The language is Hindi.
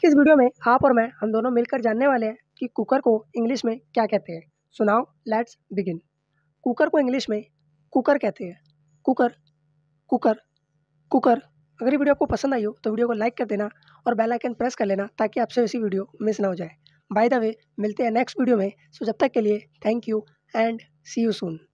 की इस वीडियो में आप और मैं हम दोनों मिलकर जानने वाले हैं कि कुकर को इंग्लिश में क्या कहते हैं सुनाओ लेट्स बिगिन कुकर को इंग्लिश में कुकर कहते हैं कुकर कुकर कुकर अगर ये वीडियो आपको पसंद आई हो तो वीडियो को लाइक कर देना और बेल आइकन प्रेस कर लेना ताकि आपसे ऐसी वीडियो मिस ना हो जाए बाय द वे मिलते हैं नेक्स्ट वीडियो में सो जब तक के लिए thank you and see you soon